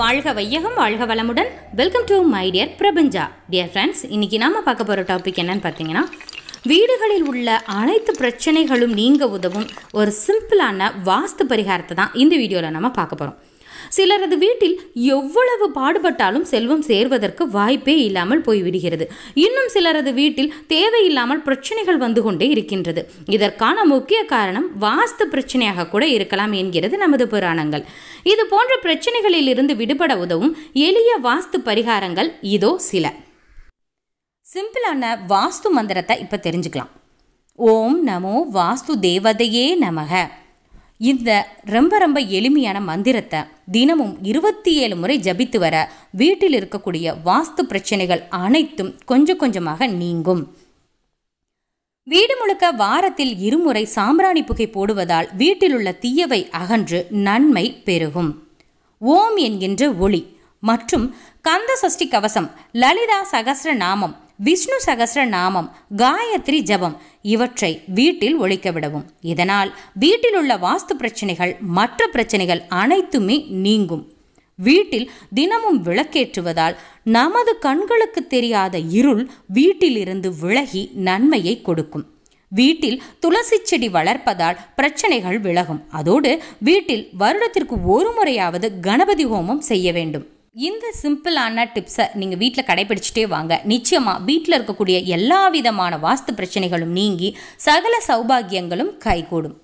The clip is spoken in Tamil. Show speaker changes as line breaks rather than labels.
வாழ்க வையகம் வாழ்க வளமுடன் welcome to my dear Prabanja dear friends இன்றைக்கி நாம் பார்க்க போகிற டாபிக் என்னன்னு பார்த்தீங்கன்னா வீடுகளில் உள்ள அனைத்து பிரச்சனைகளும் நீங்க உதவும் ஒரு சிம்பிளான வாஸ்து பரிகாரத்தை தான் இந்த வீடியோவில் நம்ம பார்க்க போகிறோம் சிலரது வீட்டில் எவ்வளவு பாடுபட்டாலும் செல்வம் சேர்வதற்கு வாய்ப்பே இல்லாமல் போய்விடுகிறது இன்னும் சிலரது வீட்டில் தேவையில்லாமல் பிரச்சனைகள் வந்து கொண்டே இருக்கின்றது இதற்கான முக்கிய காரணம் வாஸ்து பிரச்சனையாக கூட இருக்கலாம் என்கிறது நமது புராணங்கள் இது போன்ற பிரச்சனைகளில் இருந்து விடுபட உதவும் எளிய வாஸ்து பரிகாரங்கள் இதோ சில சிம்பிளான வாஸ்து மந்திரத்தை இப்போ தெரிஞ்சுக்கலாம் ஓம் நமோ வாஸ்து தேவதையே நமக இந்த ரொம்ப ரொம்ப எளிமையான மந்திரத்தை தினமும் இருபத்தி ஏழு முறை ஜபித்து வர வீட்டில் இருக்கக்கூடிய வாஸ்து பிரச்சனைகள் அனைத்தும் கொஞ்சம் கொஞ்சமாக நீங்கும் வீடு முழுக்க வாரத்தில் இருமுறை சாம்பிராணி புகை போடுவதால் வீட்டில் உள்ள தீயவை அகன்று நன்மை பெருகும் ஓம் என்கின்ற ஒளி மற்றும் கந்த சஷ்டி கவசம் லலிதா சகசிர நாமம் விஷ்ணு சகசர நாமம் காயத்ரி ஜபம் இவற்றை வீட்டில் ஒழிக்க விடவும் இதனால் வீட்டில் உள்ள வாஸ்து பிரச்சனைகள் மற்ற பிரச்சனைகள் அனைத்துமே நீங்கும் வீட்டில் தினமும் விளக்கேற்றுவதால் நமது கண்களுக்கு தெரியாத இருள் வீட்டிலிருந்து விலகி நன்மையை கொடுக்கும் வீட்டில் துளசி செடி வளர்ப்பதால் பிரச்சனைகள் விலகும் அதோடு வீட்டில் வருடத்திற்கு ஒரு முறையாவது கணபதி ஹோமம் செய்ய வேண்டும் இந்த சிம்பிளான டிப்ஸை நீங்கள் வீட்டில் கடைபிடிச்சிட்டே வாங்க நிச்சயமாக வீட்டில் இருக்கக்கூடிய எல்லா விதமான வாஸ்து பிரச்சனைகளும் நீங்கி சகல சௌபாகியங்களும் கைகூடும்